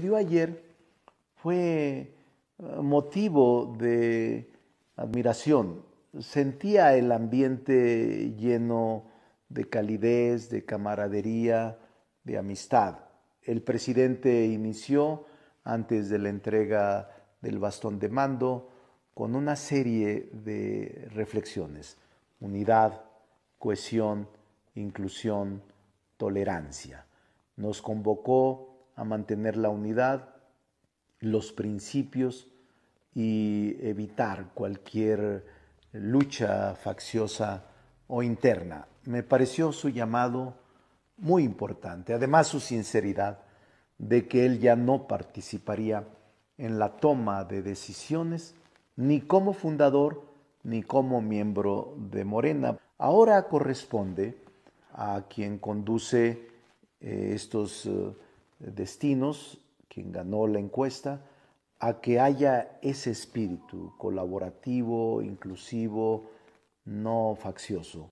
dio ayer fue eh, motivo de admiración. Sentía el ambiente lleno de calidez, de camaradería, de amistad. El presidente inició, antes de la entrega del bastón de mando, con una serie de reflexiones. Unidad, cohesión, inclusión, tolerancia. Nos convocó a mantener la unidad, los principios y evitar cualquier lucha facciosa o interna. Me pareció su llamado muy importante, además su sinceridad de que él ya no participaría en la toma de decisiones ni como fundador ni como miembro de Morena. Ahora corresponde a quien conduce eh, estos eh, destinos, quien ganó la encuesta, a que haya ese espíritu colaborativo, inclusivo, no faccioso.